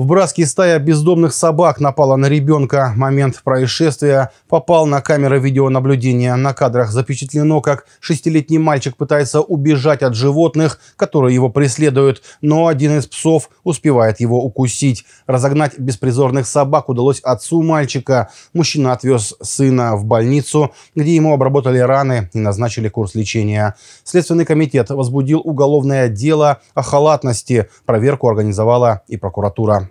В Браске стая бездомных собак напала на ребенка. Момент происшествия попал на камеры видеонаблюдения. На кадрах запечатлено, как шестилетний мальчик пытается убежать от животных, которые его преследуют, но один из псов успевает его укусить. Разогнать беспризорных собак удалось отцу мальчика. Мужчина отвез сына в больницу, где ему обработали раны и назначили курс лечения. Следственный комитет возбудил уголовное дело о халатности. Проверку организовала и прокуратура.